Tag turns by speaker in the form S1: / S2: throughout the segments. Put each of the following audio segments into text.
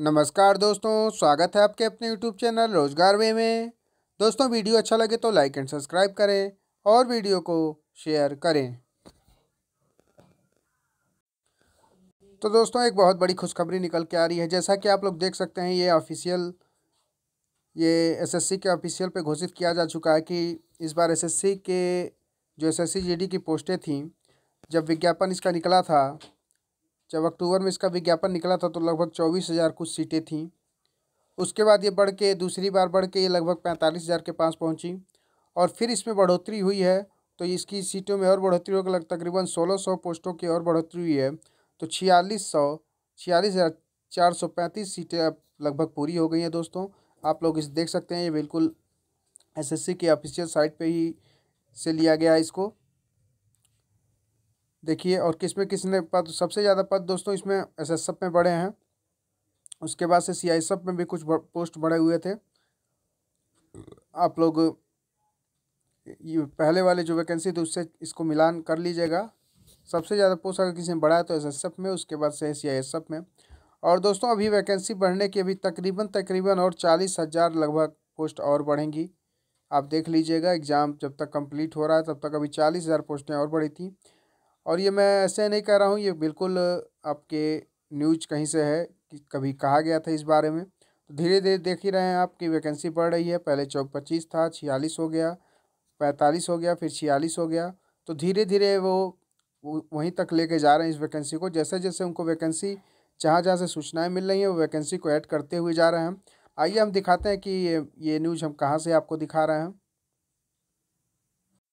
S1: नमस्कार दोस्तों स्वागत है आपके अपने यूट्यूब चैनल रोजगार वे में दोस्तों वीडियो अच्छा लगे तो लाइक एंड सब्सक्राइब करें और वीडियो को शेयर करें तो दोस्तों एक बहुत बड़ी खुशखबरी निकल के आ रही है जैसा कि आप लोग देख सकते हैं ये ऑफिशियल ये एसएससी के ऑफिशियल पे घोषित किया जा चुका है कि इस बार एसएससी के जो एसएससी जीडी की पोस्टें थीं जब विज्ञापन इसका निकला था जब अक्टूबर में इसका विज्ञापन निकला था तो लगभग चौबीस हज़ार कुछ सीटें थीं उसके बाद ये बढ़ के दूसरी बार बढ़ के ये लगभग पैंतालीस हज़ार के पास पहुंची और फिर इसमें बढ़ोतरी हुई है तो इसकी सीटों में और बढ़ोतरी होकर लग तकरीबन सोलह सौ पोस्टों की और बढ़ोतरी हुई है तो छियालीस सौ छियालीस हज़ार चार सौ पैंतीस सीटें अब लगभग पूरी हो गई हैं दोस्तों आप लोग इस देख सकते हैं ये बिल्कुल सी के ऑफिशियल साइट पर ही से लिया गया है इसको देखिए और किस में किसने पद सबसे ज़्यादा पद दोस्तों इसमें एस एस सब में बढ़े हैं उसके बाद से सी आई सब में भी कुछ पोस्ट बढ़े हुए थे आप लोग ये पहले वाले जो वैकेंसी थी उससे इसको मिलान कर लीजिएगा सबसे ज़्यादा पोस्ट अगर किसी ने बढ़ाया तो एस एस एफ में उसके बाद से सी आई एस एफ में और दोस्तों अभी वैकेंसी बढ़ने की अभी तकरीबन तकरीबन और चालीस हज़ार लगभग पोस्ट और बढ़ेंगी आप देख लीजिएगा एग्ज़ाम जब तक कंप्लीट हो रहा है तब तक अभी चालीस हज़ार पोस्टें और बढ़ी थी और ये मैं ऐसे नहीं कह रहा हूँ ये बिल्कुल आपके न्यूज कहीं से है कि कभी कहा गया था इस बारे में तो धीरे धीरे देख ही रहे हैं आप कि वैकेंसी बढ़ रही है पहले चौ पच्चीस था छियालीस हो गया पैंतालीस हो गया फिर छियालीस हो गया तो धीरे धीरे वो वहीं तक लेके जा रहे हैं इस वैकेंसी को जैसे जैसे उनको वैकेंसी जहाँ जहाँ से सूचनाएँ मिल रही हैं वो वैकेंसी को ऐड करते हुए जा रहे हैं आइए हम दिखाते हैं कि ये ये न्यूज़ हम कहाँ से आपको दिखा रहे हैं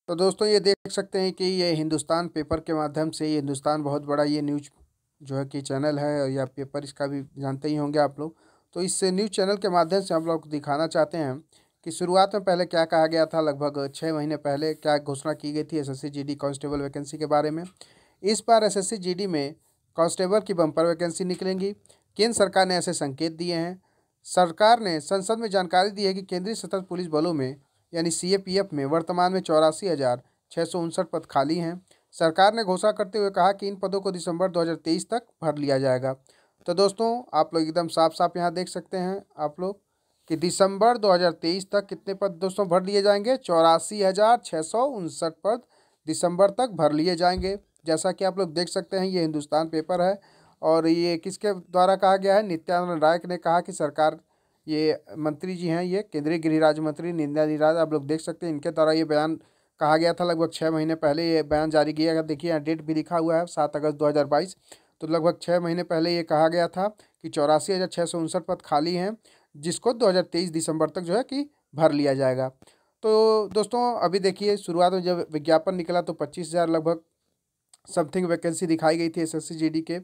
S1: तो दोस्तों ये देख सकते हैं कि ये हिंदुस्तान पेपर के माध्यम से ये हिंदुस्तान बहुत बड़ा ये न्यूज जो है कि चैनल है या पेपर इसका भी जानते ही होंगे आप लोग तो इस न्यूज़ चैनल के माध्यम से हम लोग दिखाना चाहते हैं कि शुरुआत में पहले क्या कहा गया था लगभग छः महीने पहले क्या घोषणा की गई थी एसएससी जीडी कांस्टेबल वैकेंसी के बारे में इस बार एसएससी जीडी में कांस्टेबल की बम्पर वैकेंसी निकलेंगी केंद्र सरकार ने ऐसे संकेत दिए हैं सरकार ने संसद में जानकारी दी है कि केंद्रीय सतर्क पुलिस बलों में यानी सीएपीएफ में वर्तमान में चौरासी हज़ार छः सौ उनसठ पद खाली हैं सरकार ने घोषणा करते हुए कहा कि इन पदों को दिसंबर 2023 तक भर लिया जाएगा तो दोस्तों आप लोग एकदम साफ साफ यहाँ देख सकते हैं आप लोग कि दिसंबर 2023 तक कितने पद दोस्तों भर लिए जाएंगे चौरासी हज़ार छः सौ उनसठ पद दिसंबर तक भर लिए जाएंगे जैसा कि आप लोग देख सकते हैं ये हिंदुस्तान पेपर है और ये किसके द्वारा कहा गया है नित्यानंद राय ने कहा कि सरकार ये मंत्री जी हैं ये केंद्रीय गृह राज्य मंत्री निंदा राज आप लोग देख सकते हैं इनके द्वारा ये बयान कहा गया था लगभग छः महीने पहले ये बयान जारी किया गया देखिए यहाँ डेट भी लिखा हुआ है सात अगस्त दो तो लगभग छः महीने पहले ये कहा गया था कि चौरासी हज़ार छः सौ उनसठ पद खाली हैं जिसको दो दिसंबर तक जो है कि भर लिया जाएगा तो दोस्तों अभी देखिए शुरुआत में जब विज्ञापन निकला तो पच्चीस हज़ार लगभग समथिंग वैकेंसी दिखाई गई थी एस एस के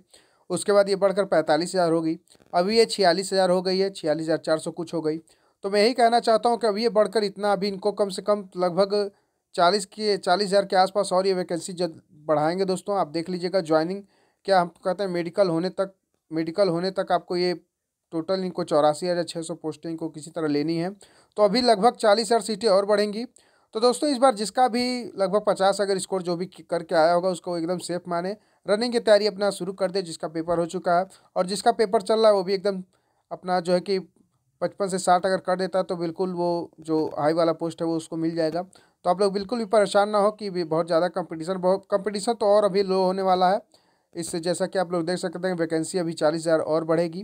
S1: उसके बाद ये बढ़कर पैंतालीस हज़ार हो गई अभी ये छियालीस हज़ार हो गई है छियालीस हज़ार चार सौ कुछ हो गई तो मैं यही कहना चाहता हूँ कि अभी ये बढ़कर इतना अभी इनको कम से कम लगभग चालीस के चालीस हज़ार के आसपास और ये वैकेंसी जब बढ़ाएंगे दोस्तों आप देख लीजिएगा ज्वाइनिंग क्या हम कहते हैं मेडिकल होने तक मेडिकल होने तक आपको ये टोटल इनको चौरासी हज़ार छः सौ पोस्टें इनको किसी तरह लेनी है तो अभी लगभग चालीस हज़ार सीटें और बढ़ेंगी तो दोस्तों इस बार जिसका भी लगभग पचास अगर स्कोर जो भी करके आया होगा उसको एकदम सेफ माने रनिंग की तैयारी अपना शुरू कर दे जिसका पेपर हो चुका है और जिसका पेपर चल रहा है वो भी एकदम अपना जो है कि पचपन से साठ अगर कर देता है तो बिल्कुल वो जो हाई वाला पोस्ट है वो उसको मिल जाएगा तो आप लोग बिल्कुल भी परेशान ना हो कि भी बहुत ज़्यादा कंपटीशन बहुत कंपटीशन तो और अभी लो होने वाला है इससे जैसा कि आप लोग देख सकते हैं वैकेंसी अभी चालीस हज़ार और बढ़ेगी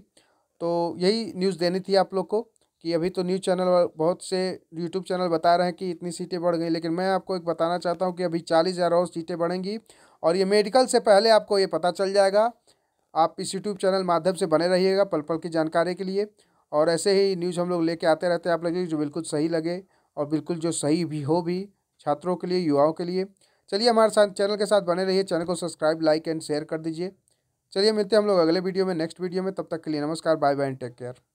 S1: तो यही न्यूज़ देनी थी आप लोग को कि अभी तो न्यूज़ चैनल बहुत से यूट्यूब चैनल बता रहे हैं कि इतनी सीटें बढ़ गई लेकिन मैं आपको एक बताना चाहता हूँ कि अभी चालीस हज़ार और सीटें बढ़ेंगी और ये मेडिकल से पहले आपको ये पता चल जाएगा आप इस यूट्यूब चैनल माध्यम से बने रहिएगा पल पल की जानकारी के लिए और ऐसे ही न्यूज़ हम लोग लेके आते रहते हैं आप लगे जो बिल्कुल सही लगे और बिल्कुल जो सही भी हो भी छात्रों के लिए युवाओं के लिए चलिए हमारे साथ चैनल के साथ बने रहिए चैनल को सब्सक्राइब लाइक एंड शेयर कर दीजिए चलिए मिलते हैं हम लोग अगले वीडियो में नेक्स्ट वीडियो में तब तक के लिए नमस्कार bye bye and take care